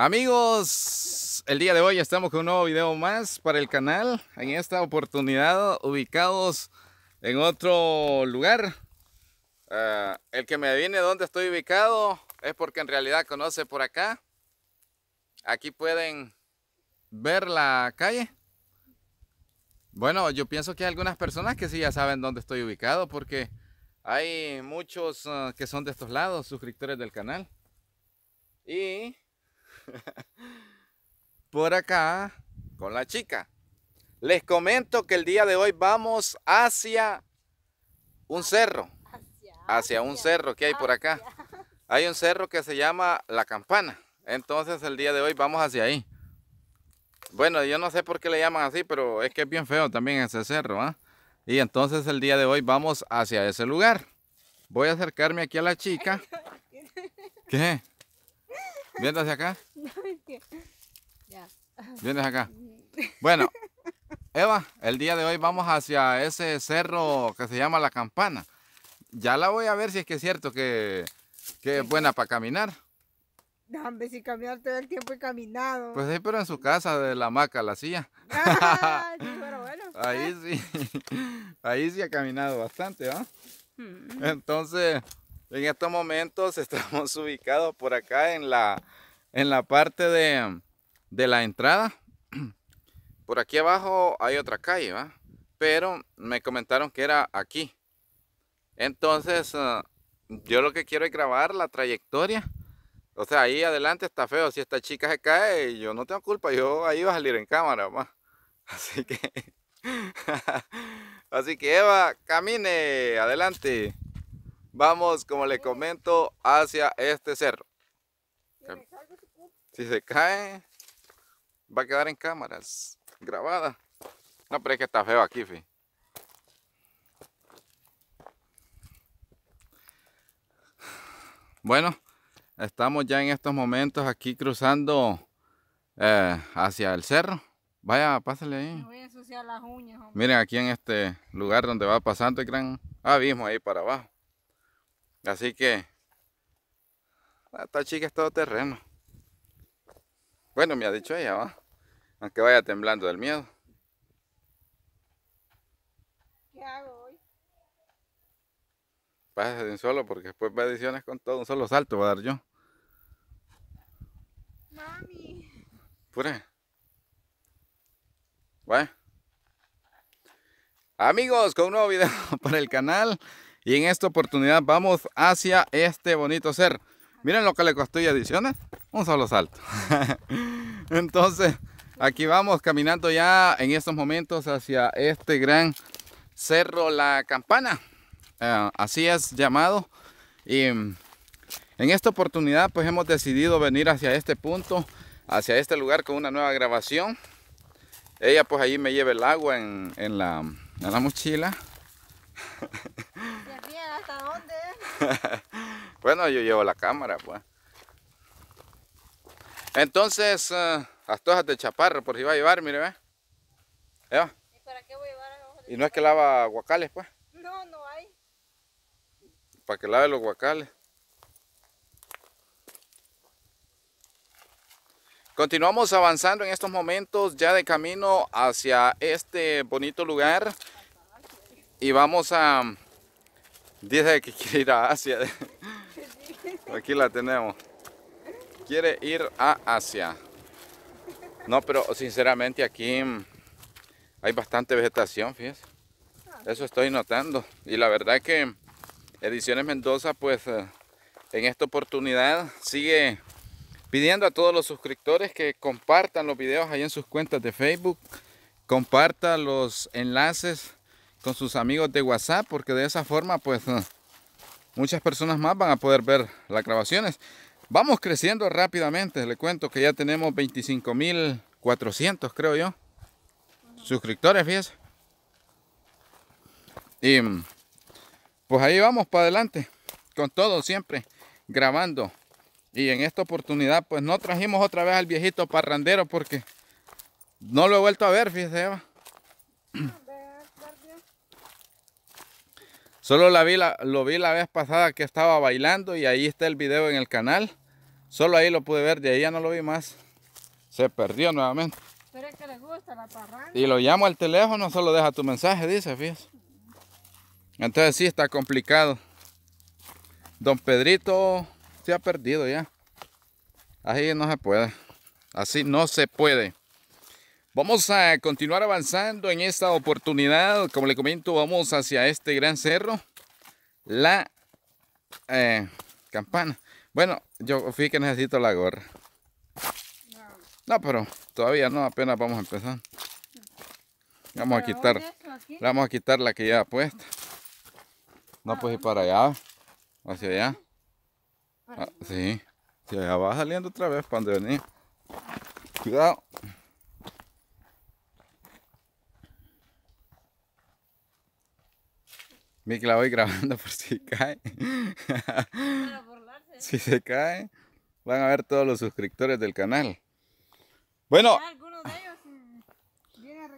Amigos, el día de hoy estamos con un nuevo video más para el canal. En esta oportunidad ubicados en otro lugar. Ah, el que me adivine dónde estoy ubicado es porque en realidad conoce por acá. Aquí pueden ver la calle. Bueno, yo pienso que hay algunas personas que sí ya saben dónde estoy ubicado porque hay muchos ah, que son de estos lados, suscriptores del canal. Y por acá con la chica. Les comento que el día de hoy vamos hacia un cerro. Hacia un cerro que hay por acá. Hay un cerro que se llama La Campana. Entonces el día de hoy vamos hacia ahí. Bueno, yo no sé por qué le llaman así, pero es que es bien feo también ese cerro. ¿ah? Y entonces el día de hoy vamos hacia ese lugar. Voy a acercarme aquí a la chica. ¿Qué? ¿Vienes hacia acá? ¿Vienes acá? Bueno, Eva, el día de hoy vamos hacia ese cerro que se llama La Campana. Ya la voy a ver si es que es cierto que, es buena para caminar. Dame, si caminar todo el tiempo he caminado. Pues sí, pero en su casa de la maca, la silla. Ah, pero bueno. Ahí sí, ahí sí ha caminado bastante, ¿ah? Hmm. Entonces, en estos momentos estamos ubicados por acá en la, en la parte de, la entrada. Por aquí abajo hay otra calle, ¿va? Pero me comentaron que era aquí. Entonces, ah, yo lo que quiero es grabar la trayectoria. O sea, ahí adelante está feo. Si esta chica se cae, yo no tengo culpa. Yo ahí iba a salir en cámara, ¿va? Así que... Así que Eva, camine, adelante. Vamos, como le comento, hacia este cerro. Si se cae, va a quedar en cámaras grabada. No, pero es que está feo aquí, fi. Bueno, estamos ya en estos momentos aquí cruzando eh, hacia el cerro. Vaya, pásale ahí. Miren aquí en este lugar donde va pasando el gran abismo ahí para abajo. Así que esta chica es todo terreno. Bueno, me ha dicho ella, ¿va? Aunque vaya temblando del miedo. ¿Qué hago hoy? pásate de un solo porque después va ediciones con todo. Un solo salto va a dar yo. Mami. Pure. Bueno. Amigos, con un nuevo video para el canal. Y en esta oportunidad vamos hacia este bonito cerro Miren lo que le costó y adiciones. Un solo salto. Entonces, aquí vamos caminando ya en estos momentos hacia este gran cerro La Campana. Eh, así es llamado. Y en esta oportunidad pues hemos decidido venir hacia este punto, hacia este lugar con una nueva grabación. Ella pues allí me lleva el agua en, la, en la mochila. bueno, yo llevo la cámara, pues. Entonces, eh, tojas de chaparro por si va a llevar, mire, ve. ¿Y para qué voy a llevar ¿Y no es que lava guacales, pues? No, no hay. Para que lave los guacales. Continuamos avanzando en estos momentos ya de camino hacia este bonito lugar y vamos a Dice que quiere ir a Asia. Aquí la tenemos. Quiere ir a Asia. No, pero sinceramente aquí mm, hay bastante vegetación, fíjense. Eso estoy notando. Y la verdad que Ediciones Mendoza, pues eh, en esta oportunidad sigue pidiendo a todos los suscriptores que compartan los videos ahí en sus cuentas de Facebook. Compartan los enlaces con sus amigos de WhatsApp, porque de esa forma, pues, ah, muchas personas más van a poder ver las grabaciones. Vamos creciendo rápidamente, le cuento que ya tenemos 25.400, creo yo, suscriptores, fíjese. Y mm, pues ahí vamos para adelante, con todo siempre, grabando. Y en esta oportunidad, pues no trajimos otra vez al viejito parrandero porque no lo he vuelto a ver, fíjese, Eva. Solo la vi lo vi la vez pasada que estaba bailando y ahí está el video en el canal. Solo ahí lo pude ver, de ahí ya no lo vi más. Se perdió nuevamente. Pero es que le gusta la parranda. Y lo llamo al teléfono, solo deja tu mensaje, dice, fíjese. Entonces sí está complicado. Don Pedrito se ha perdido ya. Así no se puede. Así no se puede. Vamos a continuar avanzando en esta oportunidad. Como le comento, vamos hacia este gran cerro. La eh, campana. Bueno, yo fui que necesito la gorra. No, pero todavía no, apenas vamos a empezar. Vamos a quitar, vamos a quitar la que ya puesta. No, pues ir para allá, hacia allá. Ah, sí, va saliendo otra vez para donde Cuidado. Vi que la voy grabando por si cae. Si se cae, van a ver todos los suscriptores del canal. Bueno. alguno de ellos eh, viene a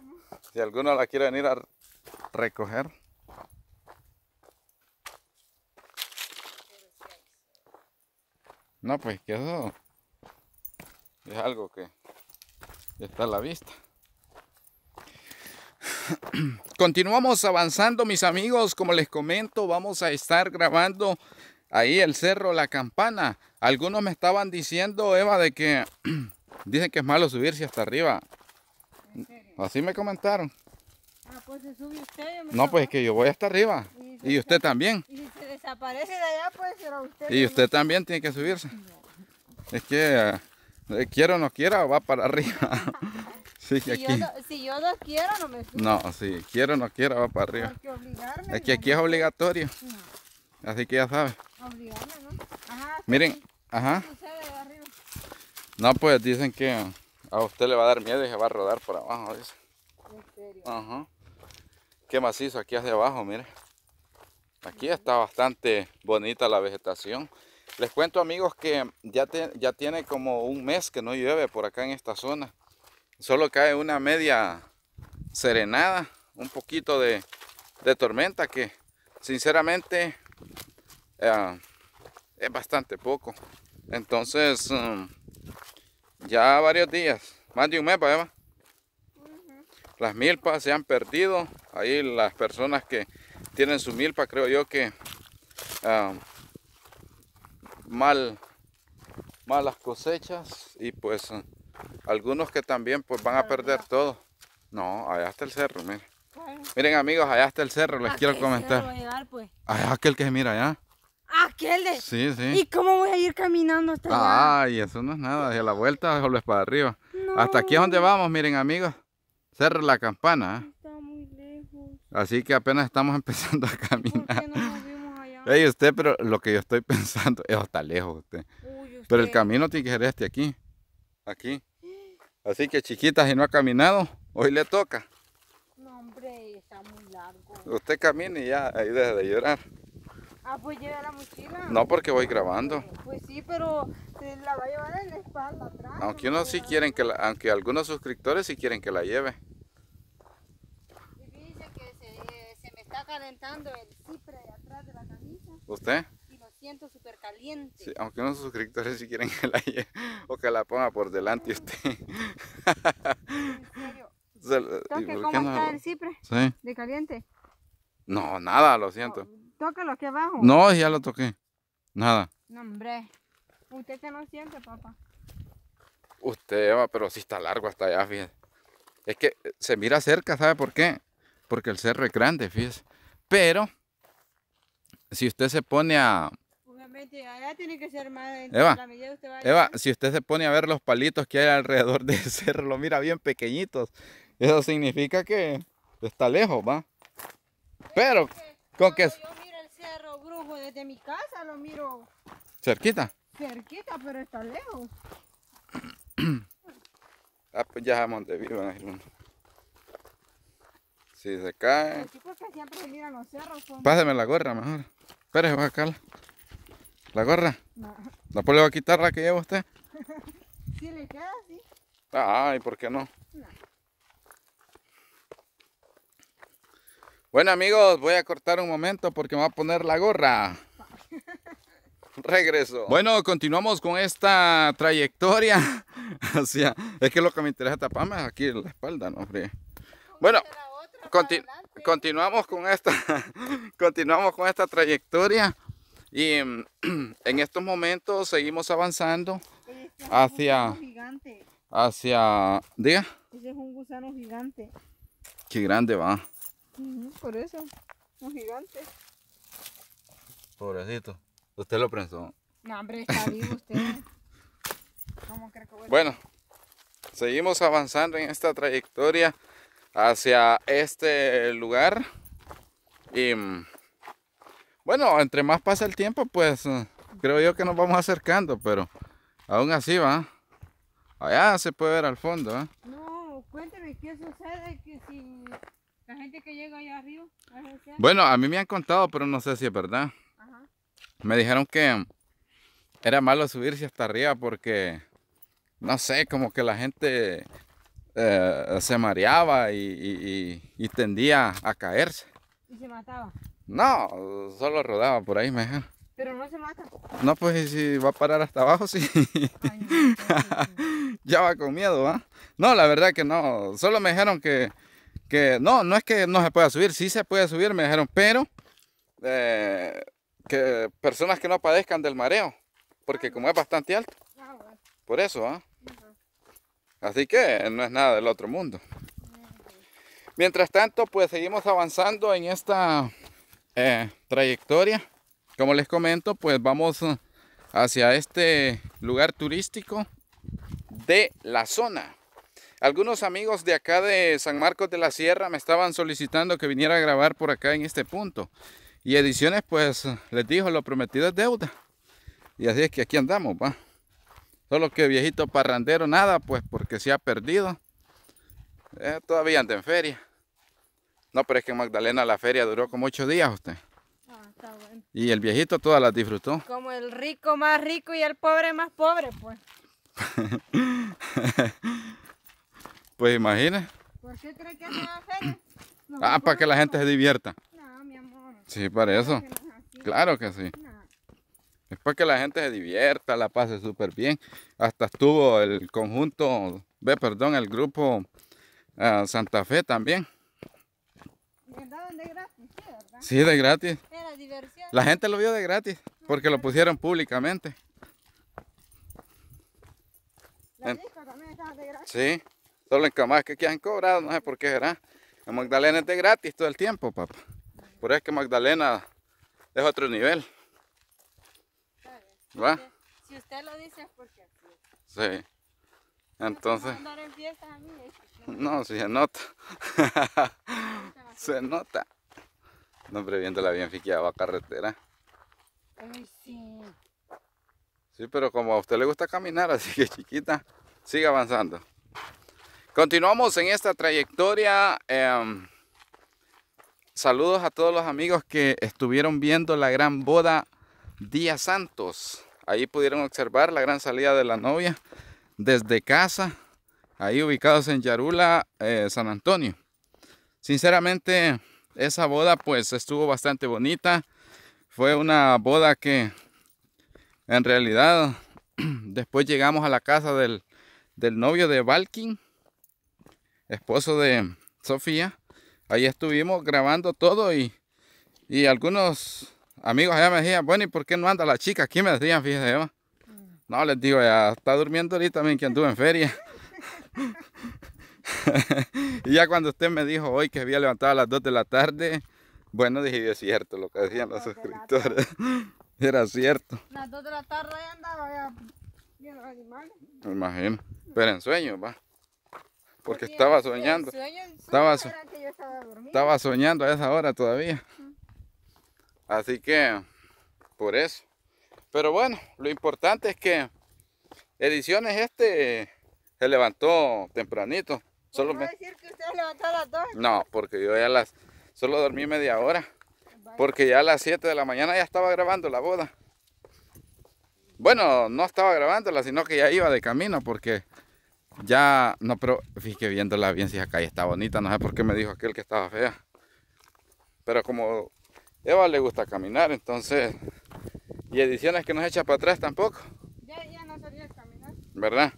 ¿no? Si alguno la quiere venir a recoger. No, pues que es algo que está a la vista. Continuamos avanzando, mis amigos. Como les comento, vamos a estar grabando ahí el cerro La Campana. Algunos me estaban diciendo, Eva, de que dicen que es malo subirse hasta arriba. Así me comentaron. Ah, pues no, pues es que yo voy hasta arriba. Y, usted también. Y desaparece pues, usted. Y usted también tiene que subirse. Es que, eh, Quiero o no quiera, va para arriba. si, aquí. Yo no, si quiero, no me subo. No, si quiero no quiero, va para arriba. Es que aquí es obligatorio. Así que ya sabes. Obligarme, ¿no? Ajá. Miren, ajá. No, pues dicen que a usted le va a dar miedo y se va a rodar por abajo, Ajá. Qué macizo aquí hacia abajo, mire. Aquí está bastante bonita la vegetación. Les cuento amigos que ya, ya tiene como un mes que no llueve por acá en esta zona. Solo cae una media serenada, un poquito de, tormenta que sinceramente eh, es bastante poco. Entonces, mm, ya varios días, más de un mes, las milpas se han perdido. Ahí las personas que tienen su milpa, creo yo que ah, mal, malas cosechas y pues algunos que también pues van a perder todo. No, allá está el cerro, miren. Miren amigos, allá está el cerro, les quiero comentar. Pues. Allá aquel que se mira allá. Aquel de. Sí, sí. ¿Y cómo voy a ir caminando hasta allá? Ay, eso no es nada. De la vuelta solo es para arriba. Hasta aquí es donde vamos, miren amigos. Cerro la campana. ¿eh? Está muy lejos. Así que apenas estamos empezando a caminar. No Ey, usted, pero lo que yo estoy pensando, eso está lejos usted. Pero el camino tiene que ser este aquí. Aquí. Así que chiquitas, si no ha caminado, hoy le toca. No, hombre, está muy largo. Usted camine y ya, ahí deja de llorar. Ah, pues lleva la mochila. No, porque voy grabando. Eh, pues sí, pero se la va a llevar en la espalda atrás. Aunque uno sí quieren que la, aunque algunos suscriptores sí quieren que la lleve. Y dice que se, se me está calentando el cipre de atrás de la camisa. ¿Usted? siento súper caliente. Sí, aunque unos suscriptores si quieren que la, o que la ponga por delante usted. ¿En serio? Toque, ¿Cómo no? está el cipre? ¿Sí? ¿De caliente? No, nada, lo siento. No, oh, tócalo aquí abajo. No, ya lo toqué. Nada. No, hombre. Usted se no siente, papá. Usted, va, pero si está largo hasta allá, fíjese. Es que eh, se mira cerca, ¿sabe por qué? Porque el cerro es grande, fíjese. Pero, si usted se pone a, Eva, si usted se pone a ver los palitos que hay alrededor del cerro, lo mira bien pequeñitos. Eso significa que está lejos, va. Pero, con que. Yo miro el cerro brujo desde mi casa, lo miro. ¿Cerquita? Cerquita, pero está lejos. ah, pues ya a Montevideo a Si se cae. siempre los cerros. Pásame la gorra mejor. Espérense, va pues, a calar ¿La gorra? No. ¿La quitar la guitarra que lleva usted? Si le queda, sí. Ay, ¿por qué no? Bueno amigos, voy a cortar un momento porque me va a poner la gorra. Regreso. Bueno, continuamos con esta trayectoria Es que lo que me interesa taparme es aquí en la espalda, ¿no? Bueno, continuamos con esta... continuamos con esta trayectoria y mm, en estos momentos seguimos avanzando este hacia... Hacia... ¿Diga? Ese es un gusano gigante. Qué grande va. por eso, un gigante. Pobrecito. ¿Usted lo prensó? No, hombre, está vivo usted. bueno, seguimos avanzando en esta trayectoria hacia este lugar. Y... Mm, bueno, entre más pasa el tiempo, pues eh, creo yo que nos vamos acercando, pero aún así va. Allá se puede ver al fondo. ¿eh? No, cuénteme, ¿qué sucede que si la gente que llega allá arriba? Bueno, a mí me han contado, pero no sé si es verdad. Me dijeron que era malo subirse hasta arriba porque, no sé, como que la gente eh, se mareaba y tendía a caerse. Y se mataba. No, solo rodaba por ahí me dijeron. Pero no se mata. No, pues si va a parar hasta abajo, sí. ya va con miedo, ¿ah? No, la verdad que no. Solo me dijeron que, no, no es que no se pueda subir, sí se puede subir, me dijeron, pero eh, que personas que no padezcan del mareo, porque como es bastante alto. Ah, por eso, ¿ah? Así que no es nada del otro mundo. Mientras tanto, pues seguimos avanzando en esta eh, trayectoria. Como les comento, pues vamos eh, hacia este lugar turístico de la zona. Algunos amigos de acá de San Marcos de la Sierra me estaban solicitando que viniera a grabar por acá en este punto. Y Ediciones pues les dijo, lo prometido es deuda. Y así es que aquí andamos, va. Solo que viejito parrandero nada, pues porque se ha perdido. Eh, todavía anda en feria. No, pero es que en Magdalena la feria duró como ocho días usted. Ah, está bueno. Y el viejito todas las disfrutó. Como el rico más rico y el pobre más pobre, pues. pues imagina. ¿Por qué cree que feria? ah, para que la gente se divierta. No, mi amor. Sí, para eso. Claro que sí. Es para que la gente se divierta, la pase súper bien. Hasta estuvo el conjunto, ve, perdón, el grupo ah, Santa Fe también de gratis, sí, de gratis. La gente lo vio de gratis, porque lo pusieron públicamente. La también Sí, solo en Camas que aquí han cobrado, no sé por qué será. En Magdalena es de gratis todo el tiempo, papá. Por eso es que Magdalena es otro nivel. ¿Va? Si usted lo dice es porque aquí Sí. Entonces. No, si se nota. Se nota. No, previendo la bien, fiqueada carretera. Ay, sí. Sí, pero como a usted le gusta caminar, así que chiquita, sigue avanzando. Continuamos en esta trayectoria. Em, saludos a todos los amigos que estuvieron viendo la gran boda Día Santos. Ahí pudieron observar la gran salida de la novia desde casa, ahí ubicados en Yarula, eh, San Antonio. Sinceramente, esa boda pues estuvo bastante bonita. Fue una boda que en realidad después llegamos a la casa del, del novio de Valkin, esposo de Sofía. Ahí estuvimos grabando todo y, algunos amigos allá me decían, bueno, ¿y por qué no anda la chica? Aquí me decían, fíjese, No, mm. les digo, ya está durmiendo ahorita, también que anduve en feria. y ya cuando usted me dijo hoy que había levantado a las 2 de la tarde, bueno, dije, es cierto lo que decían los suscriptores. Era cierto. Las 2 de la tarde andaba los animales. Me imagino. Pero en sueño, va. Porque estaba soñando. estaba, estaba soñando a esa hora todavía. Así que, por eso. Pero bueno, lo importante es que Ediciones este se levantó tempranito. Pues solo decir que usted levantó las dos? No, porque yo ya las... Solo dormí media hora. Porque ya a las 7 de la mañana ya estaba grabando la boda. Bueno, no estaba grabándola, sino que ya iba de camino porque ya... No, pero fíjate viéndola bien si acá ya está bonita. No sé por qué me dijo aquel que estaba fea. Pero como Eva le gusta caminar, entonces... Y ediciones que nos echa para atrás tampoco. Ya, ya no sabía caminar. ¿Verdad?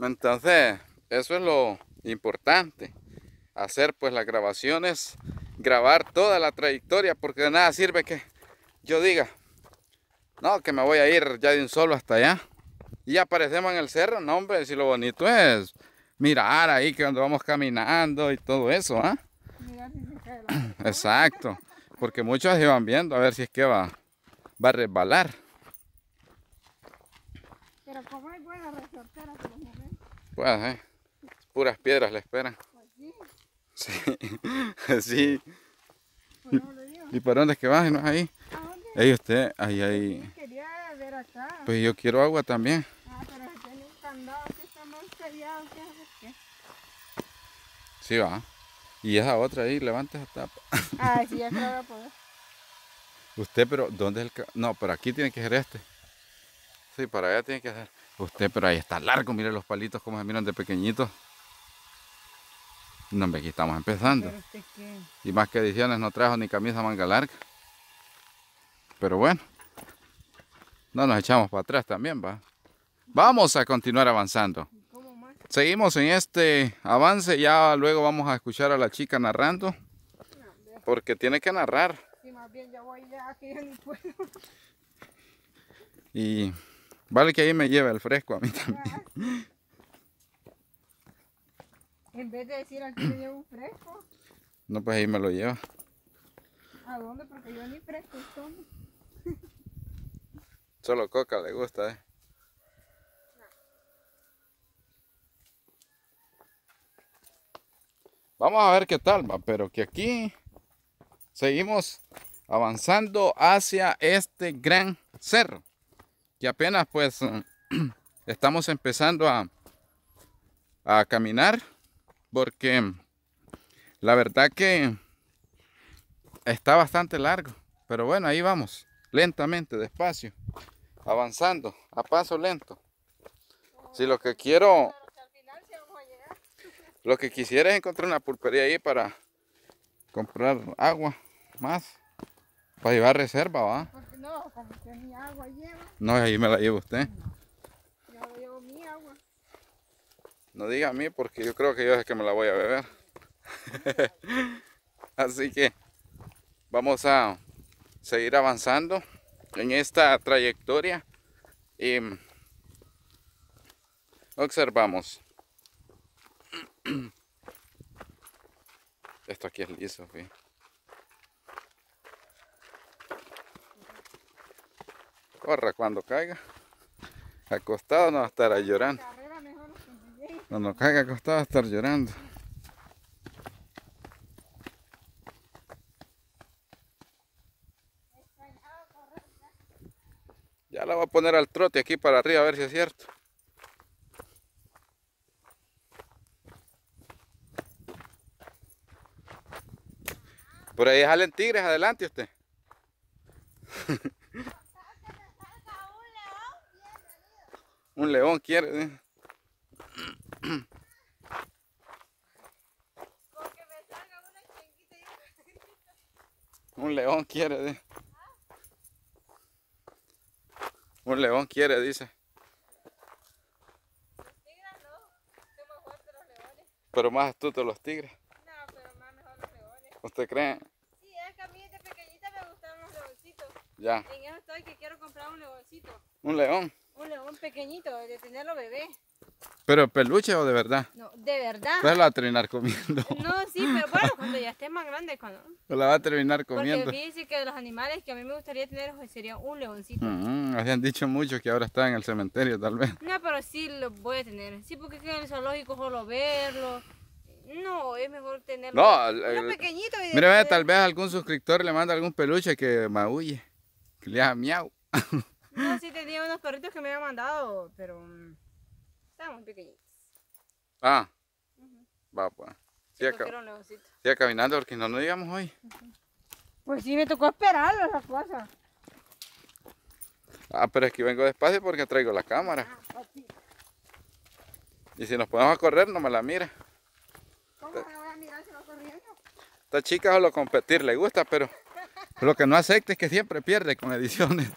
Entonces... Eso es lo importante. Hacer pues las grabaciones, grabar toda la trayectoria, porque de nada sirve que yo diga, no, que me voy a ir ya de un solo hasta allá. Y aparecemos en el cerro, no hombre, si lo bonito es mirar ahí que cuando vamos caminando y todo eso, ¿ah? Exacto, porque muchos iban viendo a ver si es que va, va a resbalar. Pero como hay buenas resorteras, ¿eh? pues, ¿eh? Puras piedras la esperan. Sí, sí. Pues ¿Y para dónde es que vas? ¿No es ahí? usted, ahí, ahí. Pues yo quiero agua también. Ah, pero un candado que está ¿qué Sí, va. Y esa otra ahí, levanta esa tapa. Ah, sí, Usted, pero, ¿dónde es el No, pero aquí tiene que ser este. Sí, para allá tiene que ser. Usted, pero ahí está largo, mire los palitos Cómo se miran de pequeñitos. No, aquí estamos empezando. y más que ediciones no trajo ni camisa manga larga. Pero bueno, no nos echamos para atrás también, va. Vamos a continuar avanzando. Seguimos en este avance, ya luego vamos a escuchar a la chica narrando. Porque tiene que narrar. más bien voy ya Y vale que ahí me lleve el fresco a mí también. En vez de decir aquí me llevo un fresco. No, pues ahí me lo lleva. ¿A dónde? Porque yo ni fresco son. Solo coca le gusta, eh. Vamos a ver qué tal va, pero que aquí seguimos avanzando hacia este gran cerro. Que apenas pues estamos empezando a, a caminar. Porque la verdad que está bastante largo. Pero bueno, ahí vamos. Lentamente, despacio. Avanzando, a paso lento. Si lo que quiero... Lo que quisiera es encontrar una pulpería ahí para comprar agua más. Para llevar reserva, ¿va? No, ahí me la lleva usted. No diga a mí porque yo creo que yo es que me la voy a beber. Así que vamos a seguir avanzando en esta trayectoria. Y observamos. Esto aquí es liso, Corra cuando caiga. Acostado no va a estar llorando. Cuando caiga a estar llorando. Ya la voy a poner al trote aquí para arriba a ver si es cierto. Por ahí salen tigres adelante usted. un león quiere. Un león quiere, dice. Un león quiere, dice. Los tigres no, son mejor que los leones. Pero más astutos los tigres. No, pero más mejor los leones. ¿Usted cree? Sí, es que a mí desde pequeñita me gustaron los leoncitos. Ya. En eso estoy que quiero comprar un leoncito. ¿Un león? Un león pequeñito, de tenerlo bebé. ¿Pero peluche o de verdad? No, de verdad. Pues la va a terminar comiendo. No, sí, pero bueno, cuando ya esté más grande, cuando... ¿Lo la va a terminar comiendo. Porque dice que de los animales que a mí me gustaría tener pues, sería un leoncito. Mm, habían dicho mucho que ahora está en el cementerio, tal vez. No, pero sí lo voy a tener. Sí, porque es que en el zoológico solo verlo. No, es mejor tenerlo. No, pequeñito. Y tal vez algún suscriptor le manda algún peluche que maulle. Que le haga miau. No, sí tenía unos perritos que me habían mandado, pero... Mm, Ah. Va, pues. Sí, caminando porque no nos llegamos hoy. Pues sí, me tocó esperar las cosas. Ah, pero es que vengo despacio porque traigo la cámara. Ah, pues y si nos podemos a correr, no me la mira. ¿Cómo me voy a mirar si va corriendo? Esta chica solo competir le gusta, pero lo que no acepta es que siempre pierde con ediciones.